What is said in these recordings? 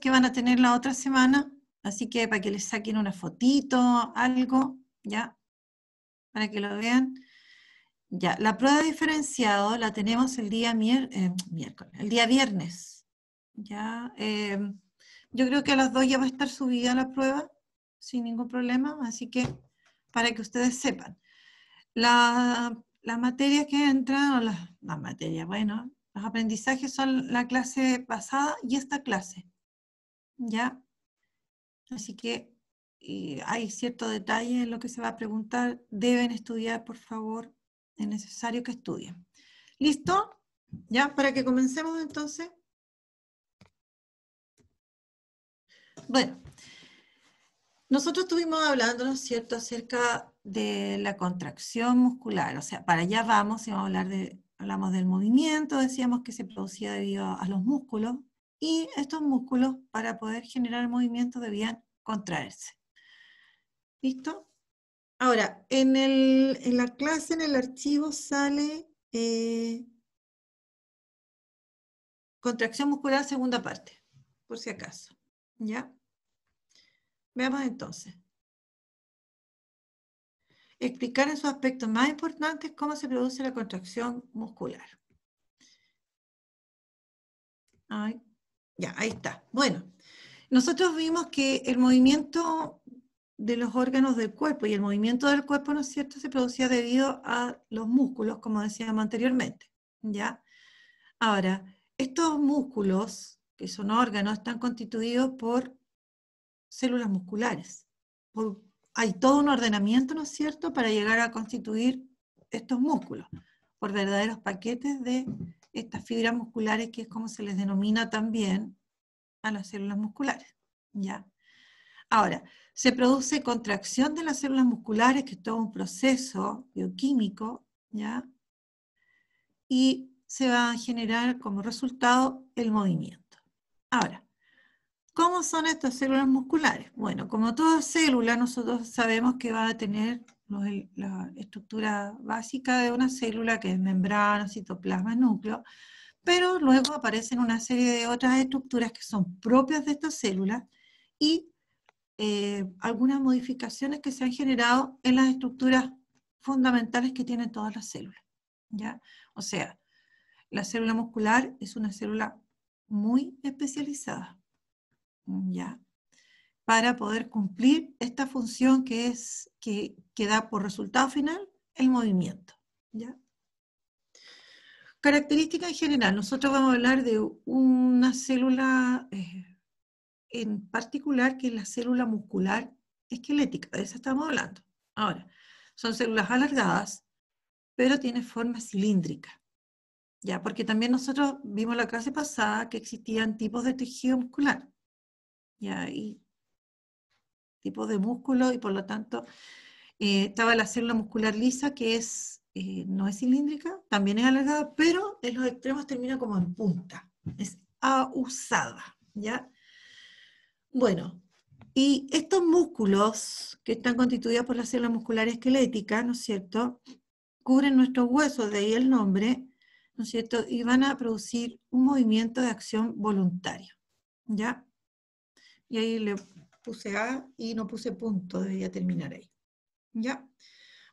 que van a tener la otra semana, así que para que les saquen una fotito, algo, ¿ya? Para que lo vean. Ya, la prueba de diferenciado la tenemos el día mier eh, miércoles, el día viernes. Ya, eh, yo creo que a las dos ya va a estar subida la prueba, sin ningún problema, así que para que ustedes sepan. La, las materias que entran, o las materias, bueno, los aprendizajes son la clase pasada y esta clase. ¿ya? Así que eh, hay cierto detalle en lo que se va a preguntar. Deben estudiar, por favor, es necesario que estudien. ¿Listo? ¿Ya? Para que comencemos entonces. Bueno, nosotros estuvimos hablando, ¿no es cierto?, acerca de la contracción muscular. O sea, para allá vamos y vamos a hablar de, hablamos del movimiento, decíamos que se producía debido a los músculos, y estos músculos para poder generar movimiento debían contraerse. ¿Listo? Ahora, en, la clase, en el archivo sale eh, contracción muscular segunda parte, por si acaso. ¿Ya? Veamos entonces. Explicar en sus aspectos más importantes cómo se produce la contracción muscular. Ay, ya, ahí está. Bueno, nosotros vimos que el movimiento de los órganos del cuerpo y el movimiento del cuerpo, ¿no es cierto?, se producía debido a los músculos, como decíamos anteriormente, ¿ya? Ahora, estos músculos, que son órganos, están constituidos por células musculares. hay todo un ordenamiento, ¿no es cierto?, para llegar a constituir estos músculos, por verdaderos paquetes de estas fibras musculares, que es como se les denomina también a las células musculares. ¿ya? Ahora, se produce contracción de las células musculares, que es todo un proceso bioquímico, ¿ya? y se va a generar como resultado el movimiento. Ahora, ¿cómo son estas células musculares? Bueno, como toda célula, nosotros sabemos que va a tener la estructura básica de una célula, que es membrana, citoplasma, núcleo, pero luego aparecen una serie de otras estructuras que son propias de estas células y eh, algunas modificaciones que se han generado en las estructuras fundamentales que tienen todas las células. ¿ya? O sea, la célula muscular es una célula muy especializada. ¿ya? para poder cumplir esta función que es que, que da por resultado final el movimiento. ¿ya? Características en general. Nosotros vamos a hablar de una célula eh, en particular, que es la célula muscular esquelética, de esa estamos hablando. Ahora, son células alargadas, pero tienen forma cilíndrica. Ya, porque también nosotros vimos la clase pasada que existían tipos de tejido muscular. Ya, y tipos de músculo y por lo tanto eh, estaba la célula muscular lisa que es, eh, no es cilíndrica, también es alargada, pero en los extremos termina como en punta, es usada ¿ya? Bueno, y estos músculos que están constituidos por la célula muscular esquelética, ¿no es cierto?, cubren nuestros huesos, de ahí el nombre, ¿no es cierto?, y van a producir un movimiento de acción voluntario, ¿ya? Y ahí le puse A y no puse punto, debía terminar ahí. ¿Ya?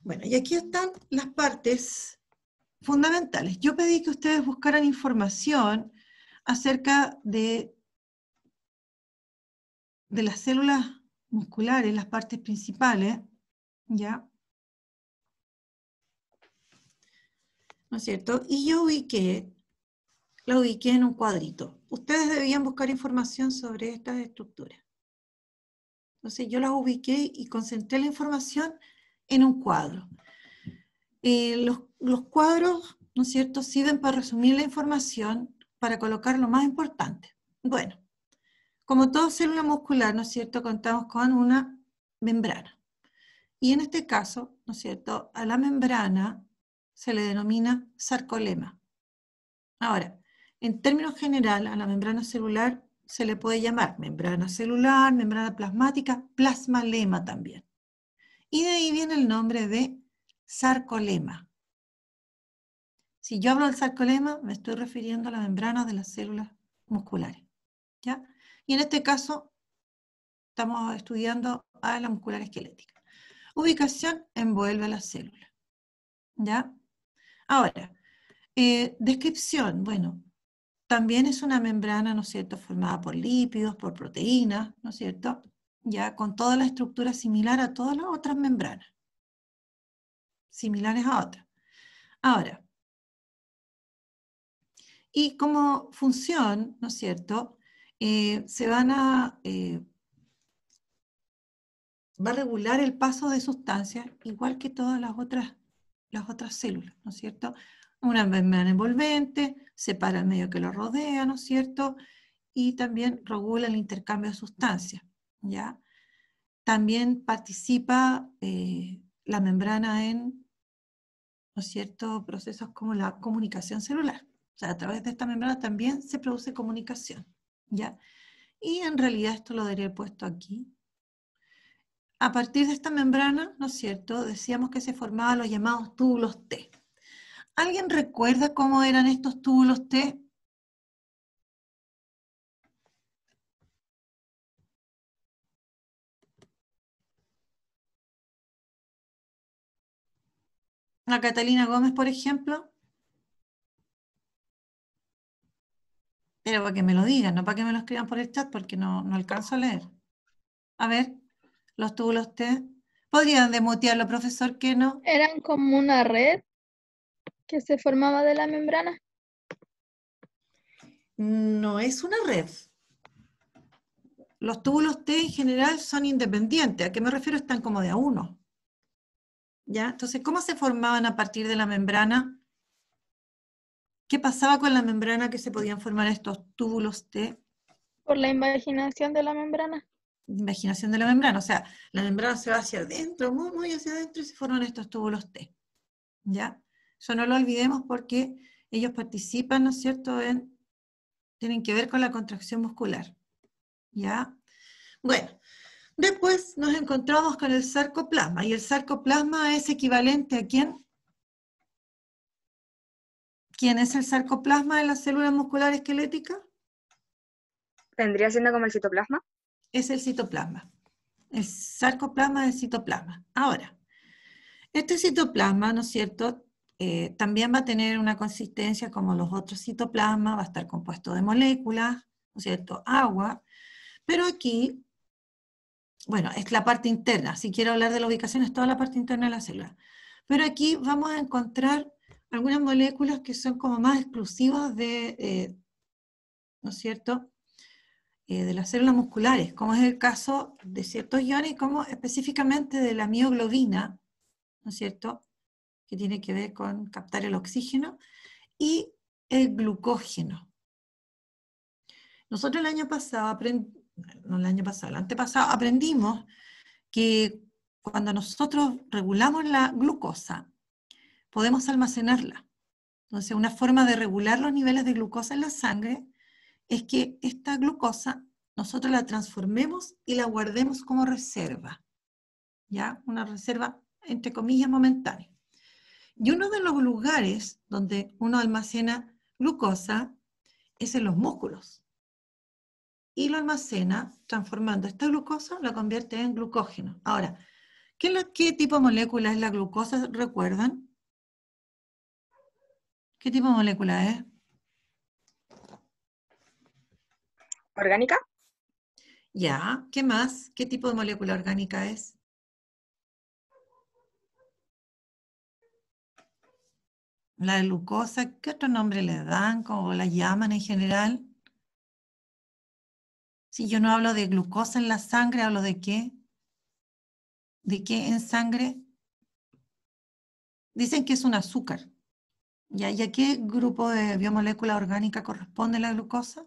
Bueno, y aquí están las partes fundamentales. Yo pedí que ustedes buscaran información acerca de, las células musculares, las partes principales, ¿ya? ¿No es cierto? Y yo ubiqué, la ubiqué en un cuadrito. Ustedes debían buscar información sobre estas estructuras. Entonces yo las ubiqué y concentré la información en un cuadro. Eh, los, cuadros, ¿no es cierto?, sirven para resumir la información, para colocar lo más importante. Bueno, como toda célula muscular, ¿no es cierto?, contamos con una membrana. Y en este caso, ¿no es cierto?, a la membrana se le denomina sarcolema. Ahora, en términos general, a la membrana celular se le puede llamar membrana celular, membrana plasmática, plasmalema también. Y de ahí viene el nombre de sarcolema. Si yo hablo del sarcolema, me estoy refiriendo a la membrana de las células musculares. ¿ya? Y en este caso, estamos estudiando a la muscular esquelética. Ubicación envuelve a la célula. ¿ya? Ahora, eh, descripción. Bueno, también es una membrana, ¿no es cierto?, formada por lípidos, por proteínas, ¿no es cierto?, ya con toda la estructura similar a todas las otras membranas, similares a otras. Ahora, y como función, ¿no es cierto?, eh, se van a... Eh, va a regular el paso de sustancias igual que todas las otras, las otras células, ¿no es cierto? Una membrana envolvente, separa el medio que lo rodea, ¿no es cierto? Y también regula el intercambio de sustancias, ¿ya? También participa eh, la membrana en, ¿no es cierto?, procesos como la comunicación celular. O sea, a través de esta membrana también se produce comunicación, ¿ya? Y en realidad esto lo daría puesto aquí. A partir de esta membrana, ¿no es cierto?, decíamos que se formaban los llamados túbulos T. ¿Alguien recuerda cómo eran estos túbulos T? ¿La Catalina Gómez, por ejemplo. Pero para que me lo digan, no para que me lo escriban por el chat, porque no, alcanzo a leer. A ver, los túbulos T. ¿Podrían demotearlo, profesor? que no? Eran como una red que se formaba de la membrana? No es una red. Los túbulos T en general son independientes. ¿A qué me refiero? Están como de a uno. ¿Ya? Entonces, ¿cómo se formaban a partir de la membrana? ¿Qué pasaba con la membrana que se podían formar estos túbulos T? Por la imaginación de la membrana. Imaginación de la membrana, o sea, la membrana se va hacia adentro, muy, muy hacia adentro y se forman estos túbulos T. ¿Ya? Eso no lo olvidemos porque ellos participan, ¿no es cierto?, en, tienen que ver con la contracción muscular. ¿Ya? Bueno, después nos encontramos con el sarcoplasma y el sarcoplasma es equivalente a quién? ¿Quién es el sarcoplasma de la célula muscular esquelética? ¿Tendría siendo como el citoplasma? Es el citoplasma. El sarcoplasma es citoplasma. Ahora, este citoplasma, ¿no es cierto?, eh, también va a tener una consistencia como los otros citoplasmas, va a estar compuesto de moléculas, ¿no es cierto?, agua, pero aquí, bueno, es la parte interna, si quiero hablar de la ubicación es toda la parte interna de la célula, pero aquí vamos a encontrar algunas moléculas que son como más exclusivas de, eh, ¿no es cierto?, eh, de las células musculares, como es el caso de ciertos iones, como específicamente de la mioglobina, ¿no es cierto?, que tiene que ver con captar el oxígeno, y el glucógeno. Nosotros el año pasado, el año pasado, el antepasado, aprendimos que cuando nosotros regulamos la glucosa, podemos almacenarla. Entonces, una forma de regular los niveles de glucosa en la sangre es que esta glucosa nosotros la transformemos y la guardemos como reserva. ¿Ya? Una reserva, entre comillas, momentánea. Y uno de los lugares donde uno almacena glucosa es en los músculos. Y lo almacena transformando esta glucosa, la convierte en glucógeno. Ahora, ¿qué, tipo de molécula es la glucosa? ¿Recuerdan? ¿Qué tipo de molécula es? ¿Orgánica? Ya, ¿qué más? ¿Qué tipo de molécula orgánica es? la glucosa, ¿qué otro nombre le dan? ¿Cómo la llaman en general? Si yo no hablo de glucosa en la sangre, ¿hablo de qué? ¿De qué en sangre? Dicen que es un azúcar. ¿Y a, qué grupo de biomolécula orgánica corresponde la glucosa?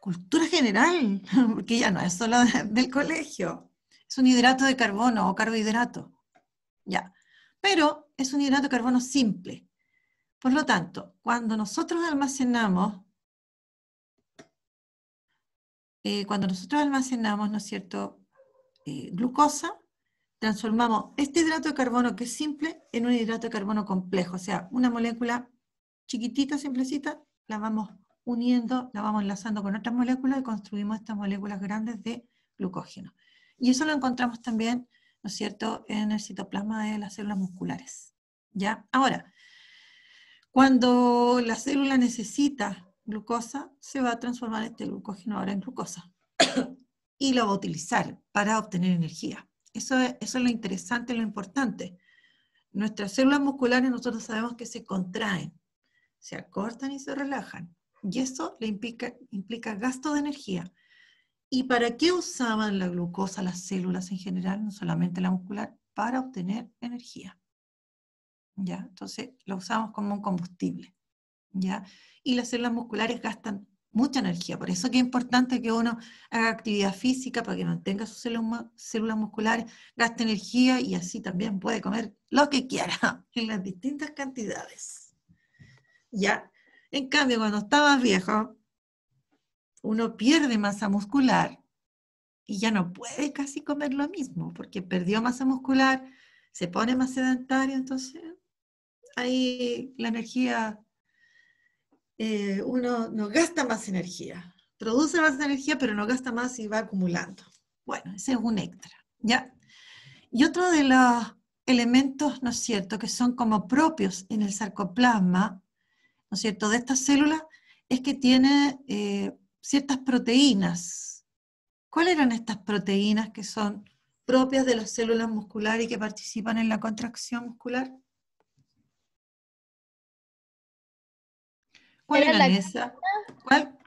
Cultura general, porque ya no es solo del colegio. Es un hidrato de carbono o carbohidrato. Ya pero es un hidrato de carbono simple. Por lo tanto, cuando nosotros almacenamos, eh, cuando nosotros almacenamos, ¿no es cierto?, eh, glucosa, transformamos este hidrato de carbono que es simple en un hidrato de carbono complejo, o sea, una molécula chiquitita, simplecita, la vamos uniendo, la vamos enlazando con otras moléculas y construimos estas moléculas grandes de glucógeno. Y eso lo encontramos también ¿no es cierto?, en el citoplasma de las células musculares. ¿Ya? Ahora, cuando la célula necesita glucosa, se va a transformar este glucógeno ahora en glucosa y lo va a utilizar para obtener energía. Eso es, lo interesante, lo importante. Nuestras células musculares nosotros sabemos que se contraen, se acortan y se relajan. Y eso implica gasto de energía ¿Y para qué usaban la glucosa las células en general, no solamente la muscular? Para obtener energía. ¿Ya? Entonces la usamos como un combustible. ¿Ya? Y las células musculares gastan mucha energía. Por eso que es importante que uno haga actividad física para que mantenga sus células musculares, gaste energía y así también puede comer lo que quiera en las distintas cantidades. Ya, en cambio, cuando estabas viejo, uno pierde masa muscular y ya no puede casi comer lo mismo, porque perdió masa muscular, se pone más sedentario, entonces ahí la energía, eh, uno no gasta más energía, produce más energía, pero no gasta más y va acumulando. Bueno, ese es un extra, ¿ya? Y otro de los elementos, ¿no es cierto?, que son como propios en el sarcoplasma, ¿no es cierto?, de estas células, es que tiene eh, ciertas proteínas. ¿Cuáles eran estas proteínas que son propias de las células musculares y que participan en la contracción muscular? ¿Cuál Era eran ¿Cuál?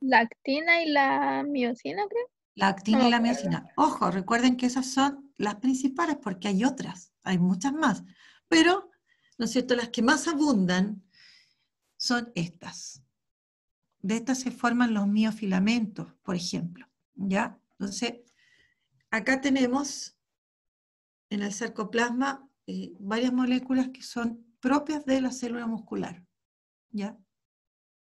La actina y la miocina, creo. La actina y la miocina. Ojo, recuerden que esas son las principales porque hay otras, hay muchas más. Pero, ¿no es cierto? Las que más abundan son estas de estas se forman los miofilamentos, por ejemplo. ¿ya? Entonces, acá tenemos en el sarcoplasma eh, varias moléculas que son propias de la célula muscular, ¿ya?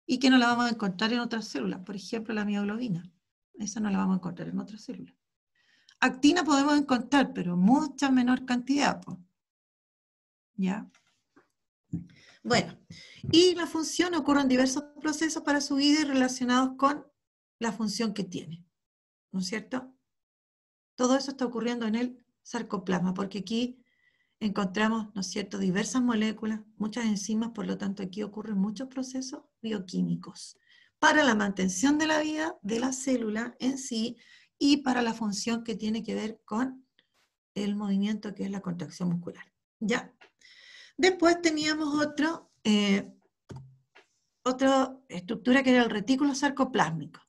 Y que no la vamos a encontrar en otras células, por ejemplo la mioglobina, esa no la vamos a encontrar en otras células. Actina podemos encontrar, pero mucha menor cantidad, ¿ya? Bueno, y la función ocurre en diversos procesos para su vida y relacionados con la función que tiene. ¿No es cierto? Todo eso está ocurriendo en el sarcoplasma, porque aquí encontramos, ¿no es cierto?, diversas moléculas, muchas enzimas, por lo tanto aquí ocurren muchos procesos bioquímicos para la mantención de la vida de la célula en sí y para la función que tiene que ver con el movimiento que es la contracción muscular. ¿Ya? Después teníamos otro, eh, otra estructura que era el retículo sarcoplásmico.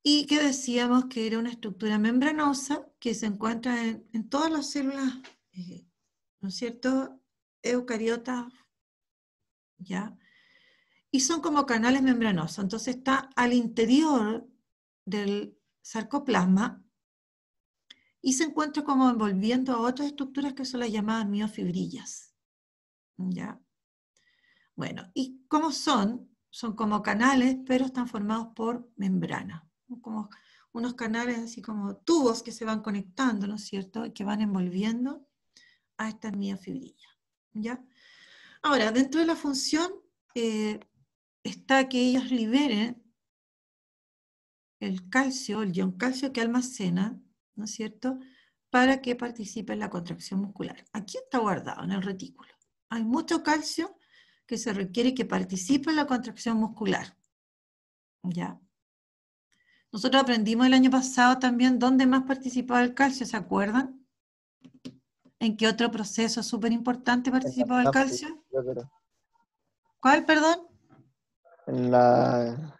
Y que decíamos que era una estructura membranosa que se encuentra en, todas las células, eh, ¿no es cierto?, eucariotas, ¿ya? Y son como canales membranosos. Entonces está al interior del sarcoplasma y se encuentra como envolviendo a otras estructuras que son las llamadas miofibrillas. ¿Ya? Bueno, ¿y cómo son? Son como canales, pero están formados por membrana, como unos canales así como tubos que se van conectando, ¿no es cierto? Y que van envolviendo a estas miofibrillas. ¿Ya? Ahora, dentro de la función eh, está que ellos liberen el calcio, el ion calcio que almacenan ¿no es cierto?, para que participe en la contracción muscular. Aquí está guardado, en el retículo. Hay mucho calcio que se requiere que participe en la contracción muscular. ¿Ya? Nosotros aprendimos el año pasado también dónde más participaba el calcio, ¿se acuerdan? ¿En qué otro proceso súper importante participaba el calcio? ¿Cuál, perdón? la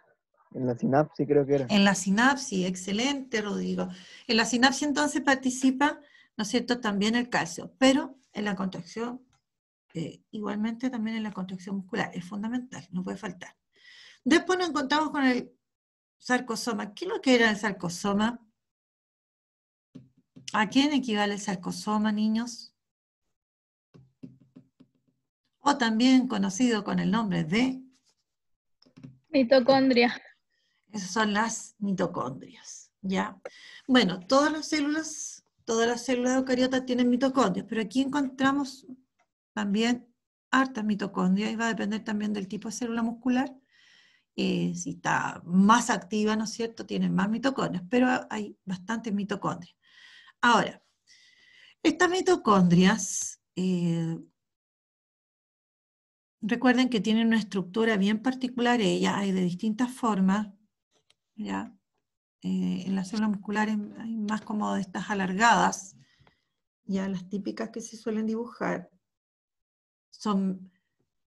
en la sinapsis creo que era. En la sinapsis, excelente, Rodrigo. En la sinapsis entonces participa, ¿no es cierto?, también el calcio, pero en la contracción, eh, igualmente también en la contracción muscular, es fundamental, no puede faltar. Después nos encontramos con el sarcosoma. ¿Qué es lo que era el sarcosoma? ¿A quién equivale el sarcosoma, niños? O también conocido con el nombre de... Mitocondria. Esas son las mitocondrias, ¿ya? Bueno, todas las células, todas las células eucariotas tienen mitocondrias, pero aquí encontramos también hartas mitocondrias y va a depender también del tipo de célula muscular. Eh, si está más activa, ¿no es cierto?, tienen más mitocondrias, pero hay bastantes mitocondrias. Ahora, estas mitocondrias, eh, recuerden que tienen una estructura bien particular, ellas hay de distintas formas, ¿ya? Eh, en las células musculares em, hay más como estas alargadas, ya las típicas que se suelen dibujar, son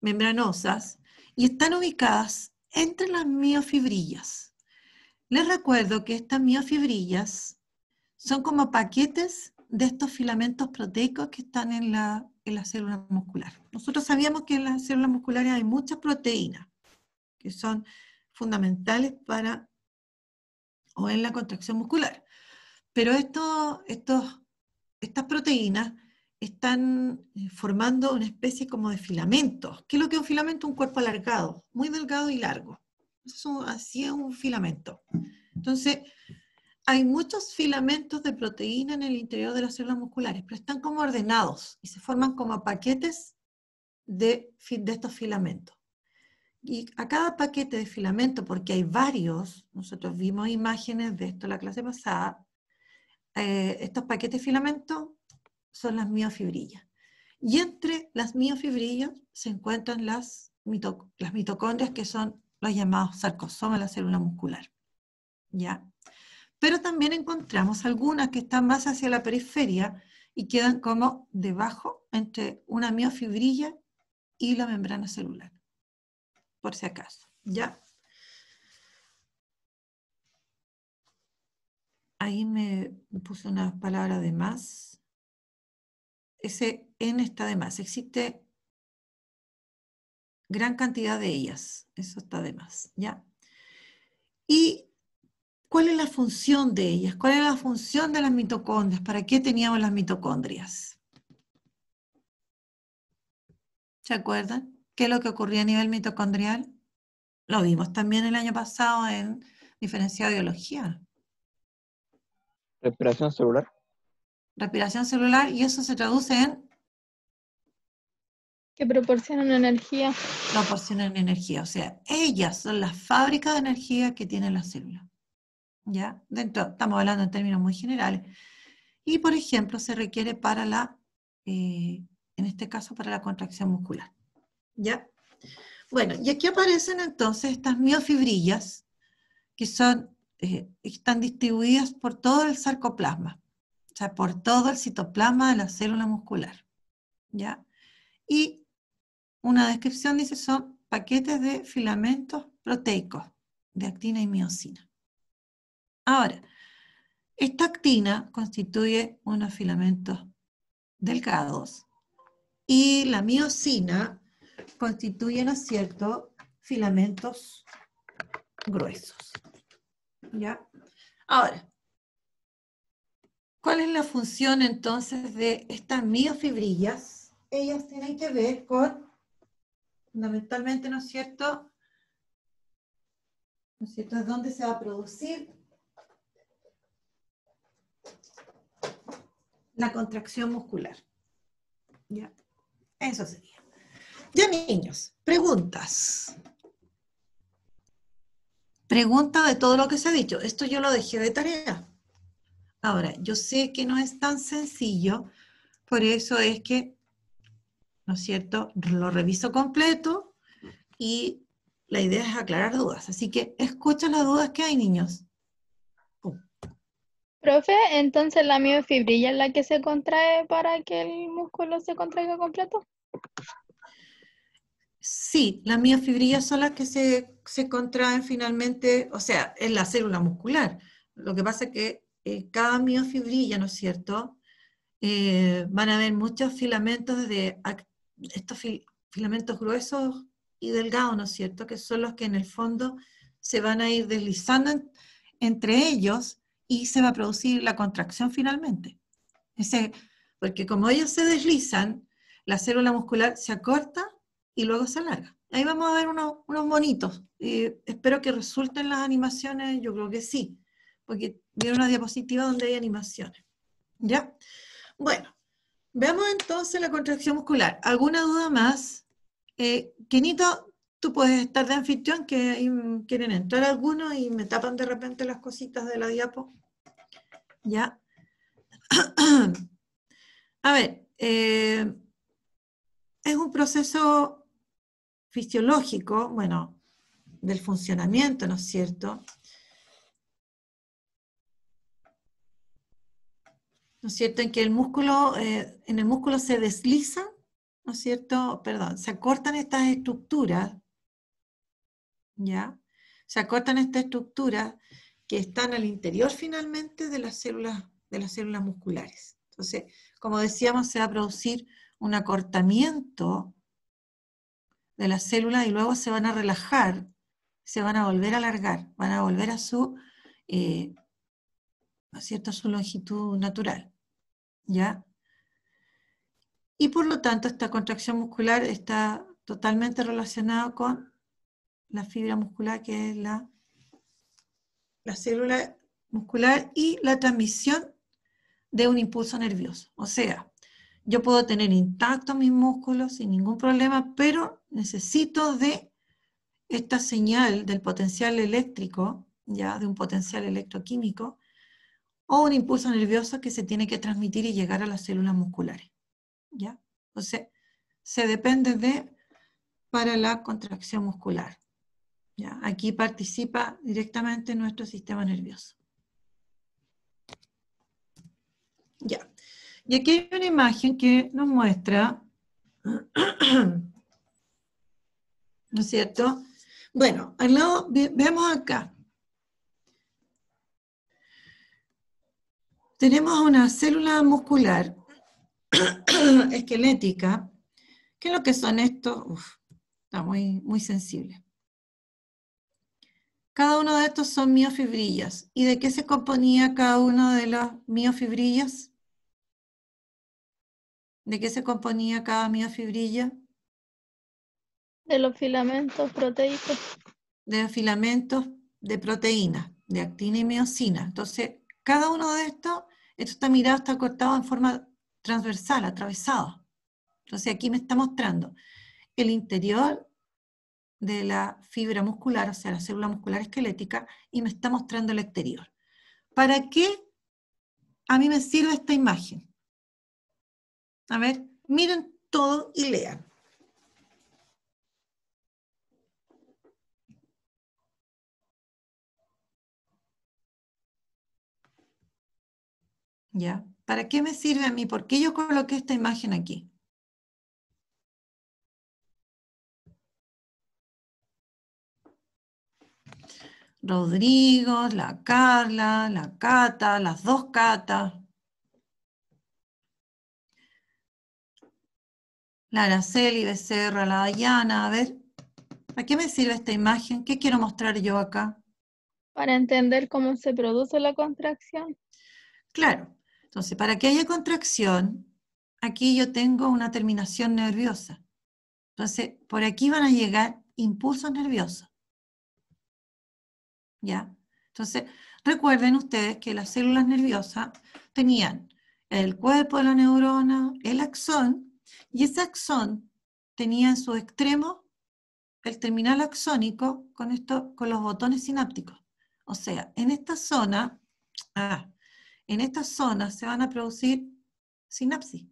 membranosas y están ubicadas entre las miofibrillas. Les recuerdo que estas miofibrillas son como paquetes de estos filamentos proteicos que están en la, en la célula muscular. Nosotros sabíamos que en las células musculares hay muchas proteínas que son fundamentales para o en la contracción muscular. Pero estos, estas proteínas están eh, formando una especie como de filamentos. ¿Qué es lo que es un filamento? Un cuerpo alargado, muy delgado y largo. así es un filamento. Entonces, hay muchos filamentos de proteína en el interior de las células musculares, pero están como ordenados y se forman como paquetes de, de estos filamentos. Y a cada paquete de filamento, porque hay varios, nosotros vimos imágenes de esto la clase pasada, eh, estos paquetes de filamento son las miofibrillas. Y entre las miofibrillas se encuentran las, las mitocondrias, que son los llamados sarcosomas de la célula muscular. ¿Ya? Pero también encontramos algunas que están más hacia la periferia y quedan como debajo entre una miofibrilla y la membrana celular por si acaso, ¿ya? Ahí me puse una palabra de más. Ese n está de más. Existe gran cantidad de ellas. Eso está de más, ¿ya? ¿Y cuál es la función de ellas? ¿Cuál es la función de las mitocondrias? ¿Para qué teníamos las mitocondrias? ¿Se acuerdan? qué es lo que ocurría a nivel mitocondrial. Lo vimos también el año pasado en diferenciado biología. Respiración celular. Respiración celular y eso se traduce en... Que proporcionan energía. Proporcionan energía, o sea, ellas son las fábricas de energía que tienen las células. ¿Ya? Dentro, estamos hablando en términos muy generales. Y, por ejemplo, se requiere para la, eh, en este caso, para la contracción muscular. ¿Ya? Bueno, y aquí aparecen entonces estas miofibrillas que eh, están distribuidas por todo el sarcoplasma, o sea, por todo el citoplasma de la célula muscular. ¿Ya? Y una descripción dice son paquetes de filamentos proteicos de actina y miocina. Ahora, esta actina constituye unos filamentos delgados y la miocina constituyen, ¿no filamentos gruesos. ¿Ya? Ahora, ¿cuál es la función entonces de estas miofibrillas? Ellas tienen que ver con, fundamentalmente, ¿no es cierto?, ¿no es cierto?, es donde se va a producir la contracción muscular. ¿Ya? Eso sería. Ya niños, preguntas. Pregunta de todo lo que se ha dicho. Esto yo lo dejé de tarea. Ahora, yo sé que no es tan sencillo, por eso es que, ¿no es cierto?, lo reviso completo y la idea es aclarar dudas. Así que escucha las dudas que hay, niños. Profe, entonces la miofibrilla es la que se contrae para que el músculo se contraiga completo. Sí, las miofibrillas son las que se, se contraen finalmente, o sea, en la célula muscular. Lo que pasa es que eh, cada miofibrilla, ¿no es cierto? Eh, van a haber muchos filamentos de estos filamentos gruesos y delgados, ¿no es cierto? Que son los que en el fondo se van a ir deslizando entre ellos y se va a producir la contracción finalmente. porque como ellos se deslizan, la célula muscular se acorta y luego se alarga. Ahí vamos a ver unos, unos bonitos. espero que resulten las animaciones, yo creo que sí, porque viene una diapositiva donde hay animaciones. ¿Ya? Bueno, veamos entonces la contracción muscular. ¿Alguna duda más? Eh, ¿Quinito? tú puedes estar de anfitrión, que quieren entrar algunos y me tapan de repente las cositas de la diapo. ¿Ya? A ver, eh, es un proceso fisiológico, bueno, del funcionamiento, ¿no es cierto? ¿No es cierto? En que el músculo, eh, en el músculo se desliza, ¿no es cierto? Perdón, se acortan estas estructuras, ¿ya? Se acortan estas estructuras que están al interior finalmente de las células, de las células musculares. Entonces, como decíamos, se va a producir un acortamiento de las células y luego se van a relajar, se van a volver a alargar, van a volver a su, a eh, cierto, su longitud natural. ¿ya? Y por lo tanto, esta contracción muscular está totalmente relacionada con la fibra muscular, que es la, la célula muscular, y la transmisión de un impulso nervioso. O sea, yo puedo tener intactos mis músculos sin ningún problema, pero necesito de esta señal del potencial eléctrico, ya de un potencial electroquímico, o un impulso nervioso que se tiene que transmitir y llegar a las células musculares. ¿ya? Entonces, se depende de para la contracción muscular. ¿ya? Aquí participa directamente nuestro sistema nervioso. Ya. Y aquí hay una imagen que nos muestra, ¿no es cierto? Bueno, al lado, vemos acá. Tenemos una célula muscular esquelética. ¿Qué es lo que son estos? Uf, está muy, muy sensible. Cada uno de estos son miofibrillas. ¿Y de qué se componía cada uno de las miofibrillas? ¿De qué se componía cada miofibrilla? De los filamentos proteicos. De los filamentos de proteína, de actina y miocina. Entonces, cada uno de estos, esto está mirado, está cortado en forma transversal, atravesado. Entonces, aquí me está mostrando el interior de la fibra muscular, o sea, la célula muscular esquelética, y me está mostrando el exterior. ¿Para qué a mí me sirve esta imagen? A ver, miren todo y lean. ¿Ya? ¿Para qué me sirve a mí? ¿Por qué yo coloqué esta imagen aquí? Rodrigo, la Carla, la Cata, las dos Catas. la Araceli Becerra, la Dayana. A ver, ¿a qué me sirve esta imagen? ¿Qué quiero mostrar yo acá? Para entender cómo se produce la contracción. Claro. Entonces, para que haya contracción, aquí yo tengo una terminación nerviosa. Entonces, por aquí van a llegar impulsos nerviosos. ¿Ya? Entonces, recuerden ustedes que las células nerviosas tenían el cuerpo de la neurona, el axón y ese axón tenía en su extremo el terminal axónico con, los botones sinápticos. O sea, en esta zona, ah, en esta zona se van a producir sinapsis.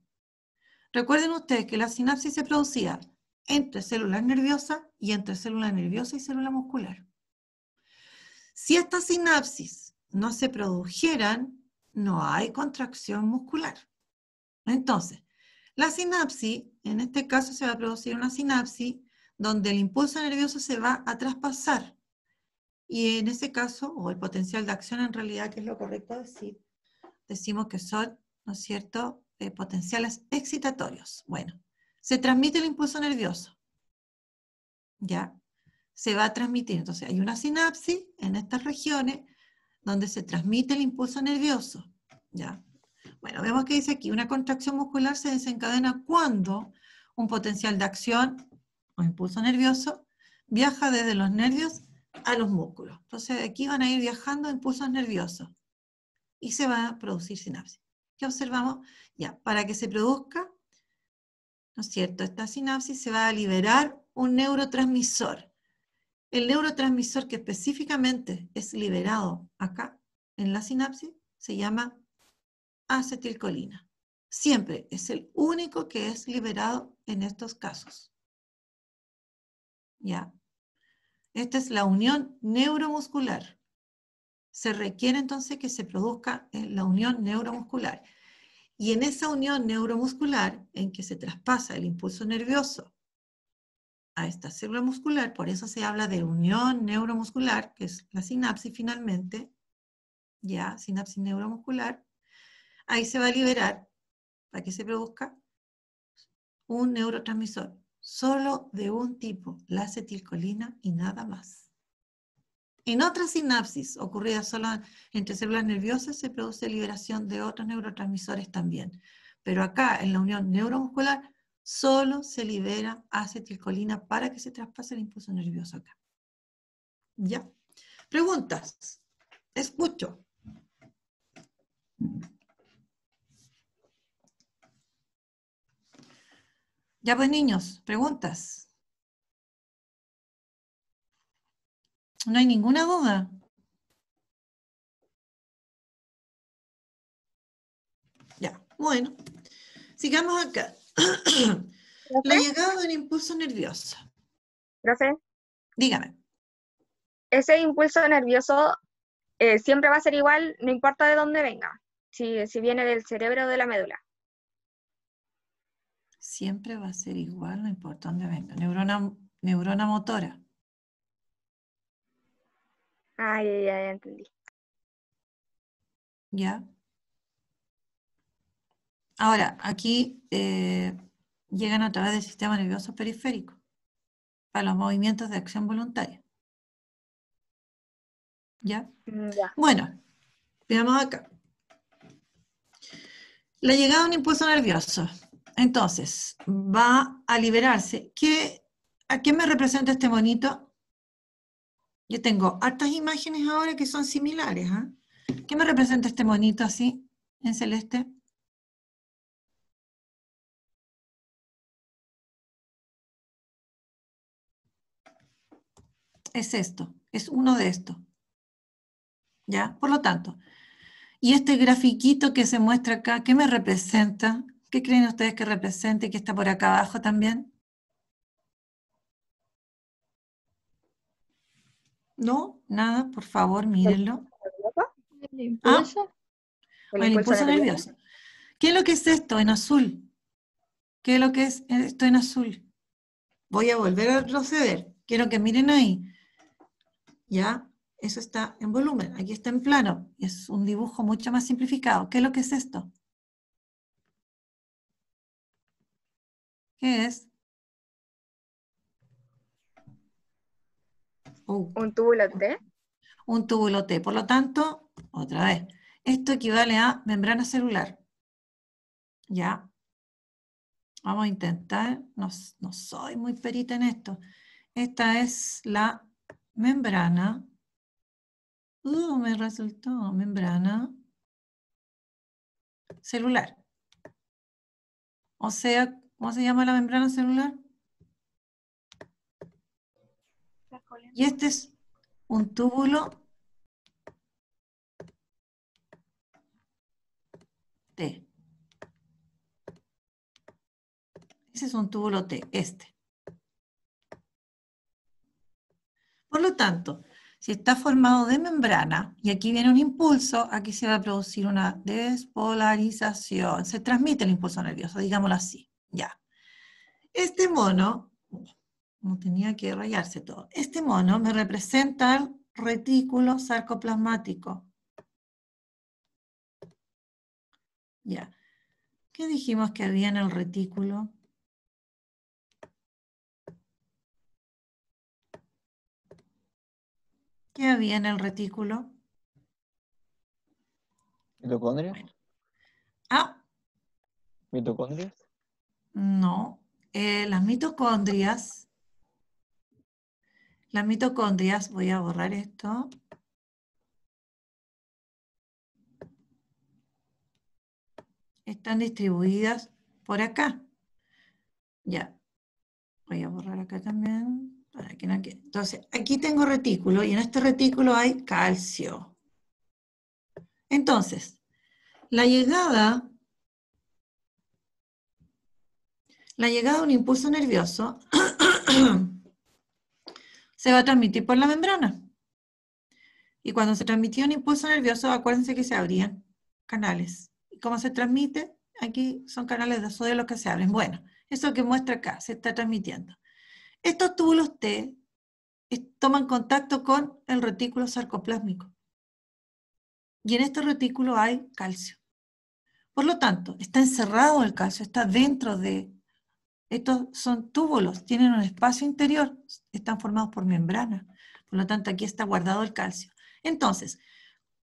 Recuerden ustedes que la sinapsis se producía entre células nerviosas y entre células nerviosas y célula muscular. Si estas sinapsis no se produjeran, no hay contracción muscular. Entonces, la sinapsis, en este caso se va a producir una sinapsis donde el impulso nervioso se va a traspasar. Y en ese caso, o el potencial de acción en realidad, que es lo correcto decir, decimos que son, ¿no es cierto?, eh, potenciales excitatorios. Bueno, se transmite el impulso nervioso. ¿Ya? Se va a transmitir. Entonces, hay una sinapsis en estas regiones donde se transmite el impulso nervioso. ¿Ya? Bueno, vemos que dice aquí, una contracción muscular se desencadena cuando un potencial de acción o impulso nervioso viaja desde los nervios a los músculos. Entonces aquí van a ir viajando impulsos nerviosos y se va a producir sinapsis. ¿Qué observamos? Ya, para que se produzca, ¿no es cierto? Esta sinapsis se va a liberar un neurotransmisor. El neurotransmisor que específicamente es liberado acá en la sinapsis se llama acetilcolina. Siempre es el único que es liberado en estos casos. ¿Ya? Esta es la unión neuromuscular. Se requiere entonces que se produzca la unión neuromuscular. Y en esa unión neuromuscular, en que se traspasa el impulso nervioso a esta célula muscular, por eso se habla de unión neuromuscular, que es la sinapsis finalmente, ya, sinapsis neuromuscular, ahí se va a liberar, para que se produzca, un neurotransmisor, solo de un tipo, la acetilcolina y nada más. En otras sinapsis ocurridas solo entre células nerviosas se produce liberación de otros neurotransmisores también, pero acá en la unión neuromuscular solo se libera acetilcolina para que se traspase el impulso nervioso acá. ¿Ya? Preguntas. Escucho. Ya pues niños, preguntas. ¿No hay ninguna duda? Ya, bueno. Sigamos acá. La llegada del impulso nervioso. Profe. Dígame. Ese impulso nervioso eh, siempre va a ser igual, no importa de dónde venga, si, si viene del cerebro o de la médula siempre va a ser igual, no importa dónde venga. Neurona, motora. Ah, ya, ya, ya entendí. Ya. Ahora, aquí eh, llegan a través del sistema nervioso periférico para los movimientos de acción voluntaria. ¿Ya? Mm, ya. Bueno, veamos acá. La llegada de un impulso nervioso. Entonces, va a liberarse. ¿Qué, ¿A qué me representa este monito? Yo tengo altas imágenes ahora que son similares. ¿ah? ¿Qué me representa este monito así, en celeste? es esto, es uno de estos. ¿Ya? Por lo tanto, y este grafiquito que se muestra acá, ¿qué me representa? ¿Qué creen ustedes que represente que está por acá abajo también? ¿No? ¿Nada? Por favor, mírenlo. el impulso ¿Ah? nervioso. ¿Qué es lo que es esto en azul? ¿Qué es lo que es esto en azul? Voy a volver a proceder. Quiero que miren ahí. ¿Ya? Eso está en volumen. Aquí está en plano. Es un dibujo mucho más simplificado. ¿Qué es lo que es esto? ¿Qué es oh. un túbulo Un túbulo T. Por lo tanto, otra vez, esto equivale a membrana celular. Ya. Vamos a intentar, no, no soy muy perita en esto. Esta es la membrana. Uh, me resultó membrana celular. O sea, ¿Cómo se llama la membrana celular? Y este es un túbulo T. Ese es un túbulo T, este. Por lo tanto, si está formado de membrana, y aquí viene un impulso, aquí se va a producir una despolarización, se transmite el impulso nervioso, digámoslo así. Ya. Este mono, no tenía que rayarse todo, este mono me representa el retículo sarcoplasmático. Ya. ¿Qué dijimos que había en el retículo? ¿Qué había en el retículo? ¿Mitocondrias? Ah. ¿Mitocondrias? No, eh, las mitocondrias, las mitocondrias, voy a borrar esto. Están distribuidas por acá. Ya. Voy a borrar acá también. Para Entonces, aquí tengo retículo y en este retículo hay calcio. Entonces, la llegada La llegada de un impulso nervioso se va a transmitir por la membrana. Y cuando se transmitió un impulso nervioso, acuérdense que se abrían canales. ¿Y cómo se transmite? Aquí son canales de sodio los que se abren. Bueno, eso que muestra acá, se está transmitiendo. Estos túbulos T toman contacto con el retículo sarcoplásmico. Y en este retículo hay calcio. Por lo tanto, está encerrado el calcio, está dentro de estos son túbulos, tienen un espacio interior, están formados por membrana. Por lo tanto, aquí está guardado el calcio. Entonces,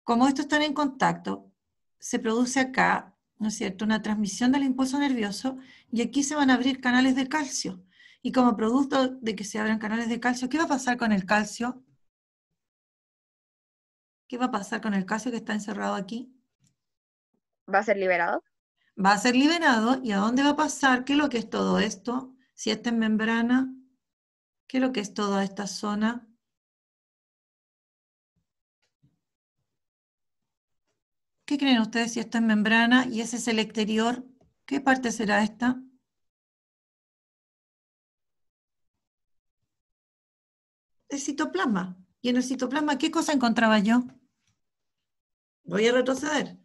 como estos están en contacto, se produce acá, ¿no es cierto?, una transmisión del impulso nervioso y aquí se van a abrir canales de calcio. Y como producto de que se abran canales de calcio, ¿qué va a pasar con el calcio? ¿Qué va a pasar con el calcio que está encerrado aquí? ¿Va a ser liberado? va a ser liberado y a dónde va a pasar, qué es lo que es todo esto, si esta es membrana, qué es lo que es toda esta zona. ¿Qué creen ustedes si esto es membrana y ese es el exterior? ¿Qué parte será esta? El citoplasma. ¿Y en el citoplasma qué cosa encontraba yo? Voy a retroceder.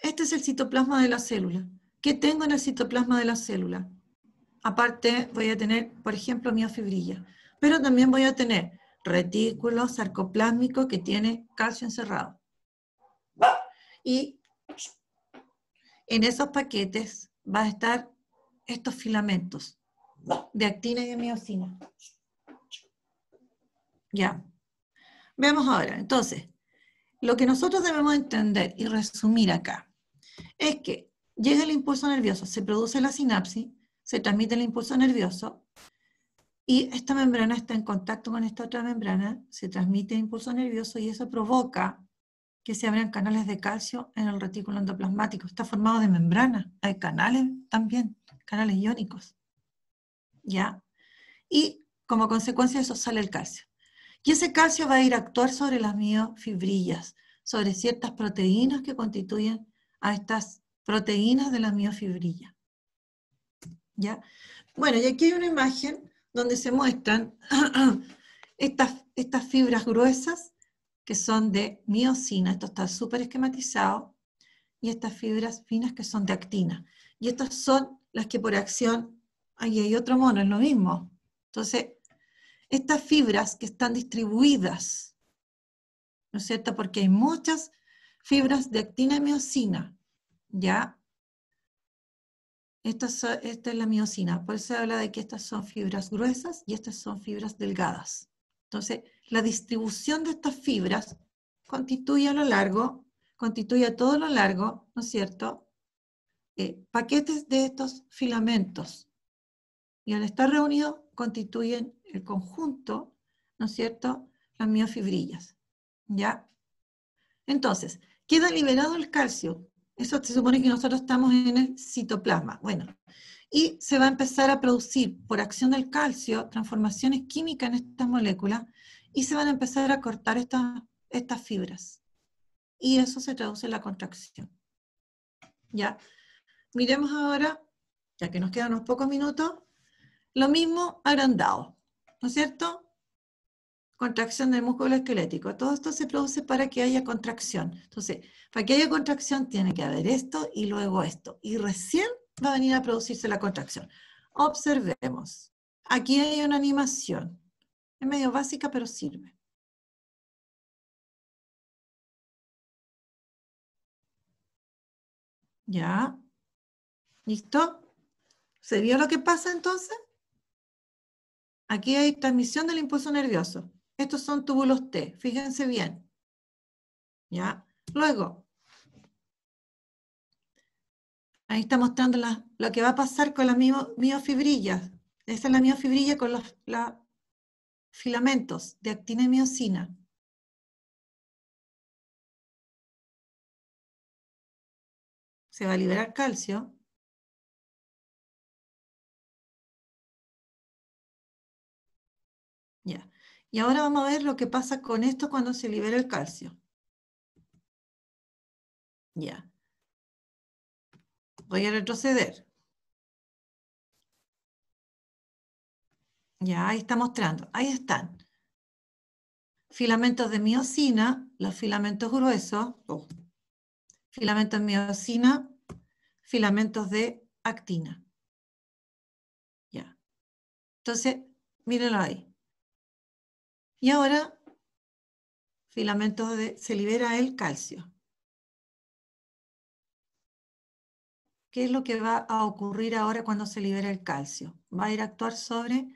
Este es el citoplasma de la célula. ¿Qué tengo en el citoplasma de la célula? Aparte voy a tener, por ejemplo, miofibrilla, pero también voy a tener retículo sarcoplásmico que tiene calcio encerrado. Y en esos paquetes va a estar estos filamentos de actina y de miocina. Ya. Veamos ahora. Entonces, lo que nosotros debemos entender y resumir acá es que llega el impulso nervioso, se produce la sinapsis, se transmite el impulso nervioso y esta membrana está en contacto con esta otra membrana, se transmite el impulso nervioso y eso provoca que se abran canales de calcio en el retículo endoplasmático. Está formado de membrana, hay canales también, canales iónicos. ¿Ya? Y como consecuencia de eso sale el calcio. Y ese calcio va a ir a actuar sobre las miofibrillas, sobre ciertas proteínas que constituyen a estas proteínas de la miofibrilla. ¿Ya? Bueno, y aquí hay una imagen donde se muestran estas, estas fibras gruesas que son de miocina, esto está súper esquematizado, y estas fibras finas que son de actina. Y estas son las que por acción, ahí hay otro mono, es lo mismo. Entonces, estas fibras que están distribuidas, ¿no es cierto? Porque hay muchas fibras de actina y miocina, ¿ya? Esta, es la miocina, por eso se habla de que estas son fibras gruesas y estas son fibras delgadas. Entonces, la distribución de estas fibras constituye a lo largo, constituye a todo lo largo, ¿no es cierto? Eh, paquetes de estos filamentos. Y al estar reunidos constituyen el conjunto, ¿no es cierto? Las miofibrillas. ¿Ya? Entonces, queda liberado el calcio. Eso se supone que nosotros estamos en el citoplasma. Bueno, y se va a empezar a producir por acción del calcio transformaciones químicas en estas moléculas y se van a empezar a cortar estas fibras. Y eso se traduce en la contracción. ¿Ya? Miremos ahora, ya que nos quedan unos pocos minutos, lo mismo agrandado, ¿no es cierto? contracción del músculo esquelético. Todo esto se produce para que haya contracción. Entonces, para que haya contracción tiene que haber esto y luego esto. Y recién va a venir a producirse la contracción. Observemos. Aquí hay una animación. Es medio básica, pero sirve. ¿Ya? ¿Listo? ¿Se vio lo que pasa entonces? Aquí hay transmisión del impulso nervioso. Estos son túbulos T, fíjense bien. ¿Ya? Luego, ahí está mostrando lo que va a pasar con las miofibrillas. Esta es la miofibrilla con los filamentos de actina y miocina. Se va a liberar calcio. Y ahora vamos a ver lo que pasa con esto cuando se libera el calcio. Ya. Voy a retroceder. Ya, ahí está mostrando. Ahí están. Filamentos de miocina, los filamentos gruesos, oh. filamentos de miocina, filamentos de actina. Ya. Entonces, mírenlo ahí. Y ahora, filamentos de, se libera el calcio. ¿Qué es lo que va a ocurrir ahora cuando se libera el calcio? Va a ir a actuar sobre,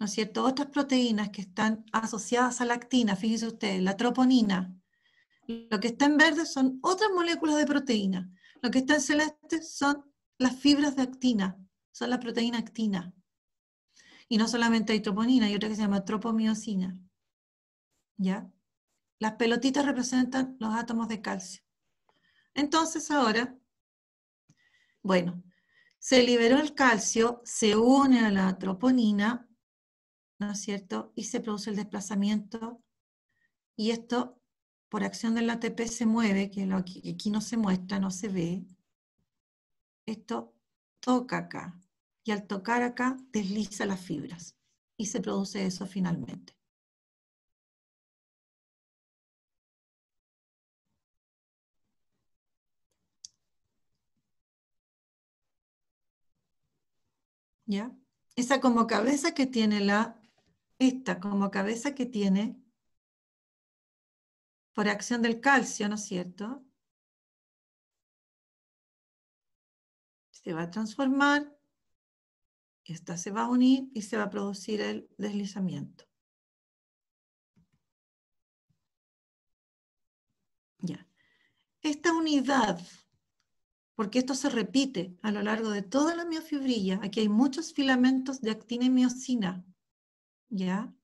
¿no es cierto?, otras proteínas que están asociadas a la actina, fíjense ustedes, la troponina. Lo que está en verde son otras moléculas de proteína. Lo que está en celeste son las fibras de actina, son la proteína actina. Y no solamente hay troponina, hay otra que se llama tropomiosina. ¿ya? Las pelotitas representan los átomos de calcio. Entonces ahora, bueno, se liberó el calcio, se une a la troponina, ¿no es cierto? Y se produce el desplazamiento y esto por acción del ATP se mueve, que lo, aquí no se muestra, no se ve. Esto toca acá y al tocar acá desliza las fibras y se produce eso finalmente. ¿Ya? Esa como cabeza que tiene la, esta como cabeza que tiene por acción del calcio, ¿no es cierto? Se va a transformar, esta se va a unir y se va a producir el deslizamiento. Ya. Esta unidad porque esto se repite a lo largo de toda la miofibrilla. Aquí hay muchos filamentos de actina y miocina. ¿Ya?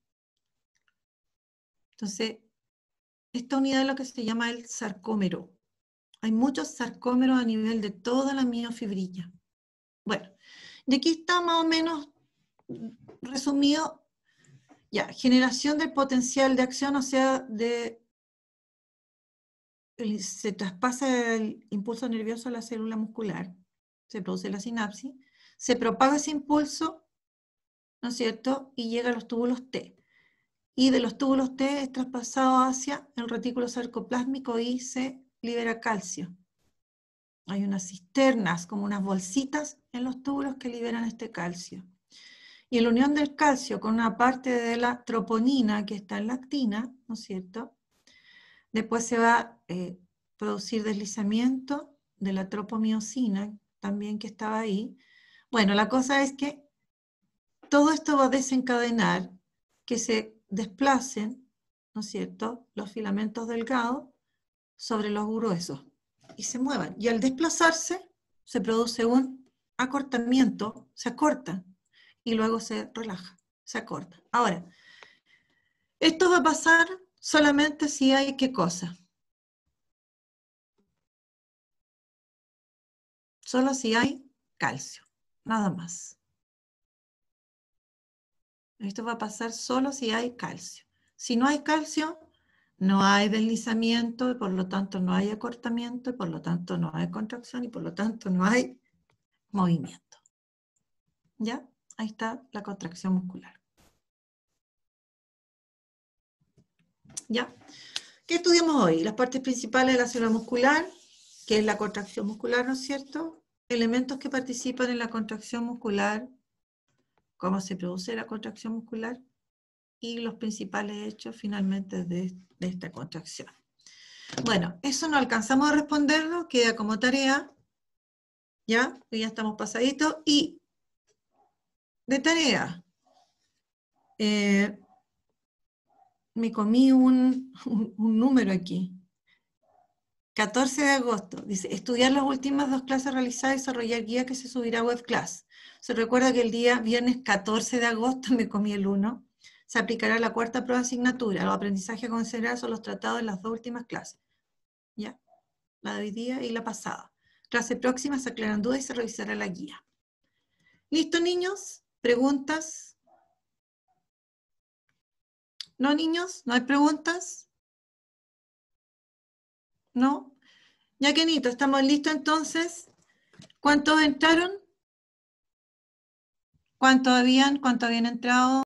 Entonces, esta unidad es lo que se llama el sarcómero. Hay muchos sarcómeros a nivel de toda la miofibrilla. Bueno, de aquí está más o menos resumido, ya, generación del potencial de acción, o sea, de se traspasa el impulso nervioso a la célula muscular, se produce la sinapsis, se propaga ese impulso, ¿no es cierto? Y llega a los túbulos T. Y de los túbulos T es traspasado hacia el retículo sarcoplásmico y se libera calcio. Hay unas cisternas, como unas bolsitas en los túbulos que liberan este calcio. Y la unión del calcio con una parte de la troponina que está en la actina, ¿no es cierto? Después se va a eh, producir deslizamiento de la tropomiosina, también que estaba ahí. Bueno, la cosa es que todo esto va a desencadenar que se desplacen, ¿no es cierto?, los filamentos delgados sobre los gruesos y se muevan. Y al desplazarse se produce un acortamiento, se acorta y luego se relaja, se acorta. Ahora, esto va a pasar solamente si hay qué cosa. Solo si hay calcio, nada más. Esto va a pasar solo si hay calcio. Si no hay calcio, no hay deslizamiento y por lo tanto no hay acortamiento y por lo tanto no hay contracción y por lo tanto no hay movimiento. ¿Ya? Ahí está la contracción muscular. ¿ya? ¿Qué estudiamos hoy? Las partes principales de la célula muscular, que es la contracción muscular, ¿no es cierto? Elementos que participan en la contracción muscular, cómo se produce la contracción muscular y los principales hechos finalmente de, esta contracción. Bueno, eso no alcanzamos a responderlo, queda como tarea, ¿ya? Ya estamos pasaditos y de tarea. Eh, me comí un, número aquí. 14 de agosto, dice, estudiar las últimas dos clases realizadas y desarrollar guía que se subirá a WebClass. Se recuerda que el día viernes 14 de agosto me comí el 1. Se aplicará la cuarta prueba de asignatura. Los aprendizajes a son los tratados en las dos últimas clases. ¿Ya? La de hoy día y la pasada. Clase próxima se aclaran dudas y se revisará la guía. ¿Listo, niños? ¿Preguntas? ¿No, niños? ¿No hay preguntas? ¿No? Ya, Nito ¿estamos listos entonces? ¿Cuántos entraron? ¿Cuántos habían? ¿Cuántos habían entrado?